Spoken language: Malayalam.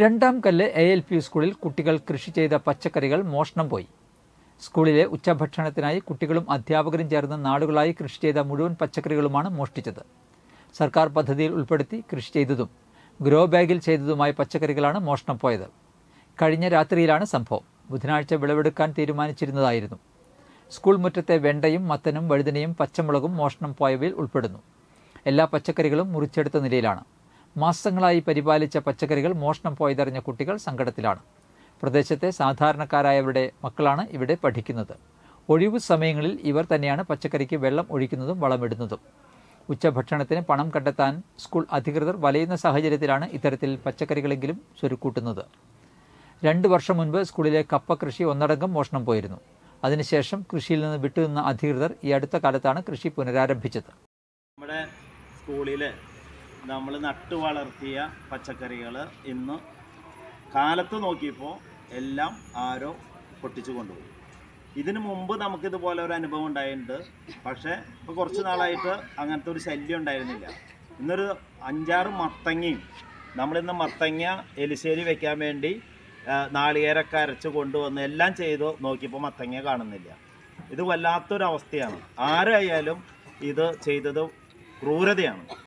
രണ്ടാം കല്ല് എ എൽ പി സ്കൂളിൽ കുട്ടികൾ കൃഷി ചെയ്ത പച്ചക്കറികൾ മോഷണം പോയി സ്കൂളിലെ ഉച്ചഭക്ഷണത്തിനായി കുട്ടികളും അധ്യാപകരും ചേർന്ന് നാടുകളായി കൃഷി ചെയ്ത മുഴുവൻ പച്ചക്കറികളുമാണ് മോഷ്ടിച്ചത് സർക്കാർ പദ്ധതിയിൽ ഉൾപ്പെടുത്തി കൃഷി ചെയ്തതും ഗ്രോ ബാഗിൽ ചെയ്തതുമായ പച്ചക്കറികളാണ് മോഷണം പോയത് കഴിഞ്ഞ രാത്രിയിലാണ് സംഭവം ബുധനാഴ്ച വിളവെടുക്കാൻ തീരുമാനിച്ചിരുന്നതായിരുന്നു സ്കൂൾ മുറ്റത്തെ വെണ്ടയും മത്തനും വഴുതനയും പച്ചമുളകും മോഷണം പോയവയിൽ ഉൾപ്പെടുന്നു എല്ലാ പച്ചക്കറികളും മുറിച്ചെടുത്ത നിലയിലാണ് മാസങ്ങളായി പരിപാലിച്ച പച്ചക്കറികൾ മോഷണം പോയതറിഞ്ഞ കുട്ടികൾ സങ്കടത്തിലാണ് പ്രദേശത്തെ സാധാരണക്കാരായവരുടെ മക്കളാണ് ഇവിടെ പഠിക്കുന്നത് ഒഴിവ് സമയങ്ങളിൽ ഇവർ തന്നെയാണ് പച്ചക്കറിക്ക് വെള്ളം ഒഴിക്കുന്നതും വളമിടുന്നതും ഉച്ചഭക്ഷണത്തിന് പണം കണ്ടെത്താൻ സ്കൂൾ അധികൃതർ വലയുന്ന സാഹചര്യത്തിലാണ് ഇത്തരത്തിൽ പച്ചക്കറികളെങ്കിലും ചുരുക്കൂട്ടുന്നത് രണ്ട് വർഷം മുൻപ് സ്കൂളിലെ കപ്പ കൃഷി ഒന്നടങ്കം മോഷണം പോയിരുന്നു അതിനുശേഷം കൃഷിയിൽ നിന്ന് വിട്ടുനിന്ന അധികൃതർ ഈ അടുത്ത കാലത്താണ് കൃഷി പുനരാരംഭിച്ചത് നമ്മുടെ സ്കൂളിലെ നമ്മൾ നട്ടു വളർത്തിയ പച്ചക്കറികൾ ഇന്ന് കാലത്ത് നോക്കിയപ്പോൾ എല്ലാം ആരോ പൊട്ടിച്ചു കൊണ്ടുപോകും ഇതിനു മുമ്പ് നമുക്കിതുപോലെ ഒരു അനുഭവം ഉണ്ടായിട്ടുണ്ട് പക്ഷേ ഇപ്പോൾ കുറച്ച് നാളായിട്ട് അങ്ങനത്തെ ഒരു ശല്യം ഉണ്ടായിരുന്നില്ല ഇന്നൊരു അഞ്ചാറ് മത്തങ്ങയും നമ്മളിന്ന് മത്തങ്ങ എലിശ്ശേരി വെക്കാൻ വേണ്ടി നാളികേരൊക്കെ അരച്ച് കൊണ്ടുവന്ന് എല്ലാം ചെയ്ത് നോക്കിയപ്പോൾ മത്തങ്ങ കാണുന്നില്ല ഇത് വല്ലാത്തൊരവസ്ഥയാണ് ആരായാലും ഇത് ചെയ്തത് ക്രൂരതയാണ്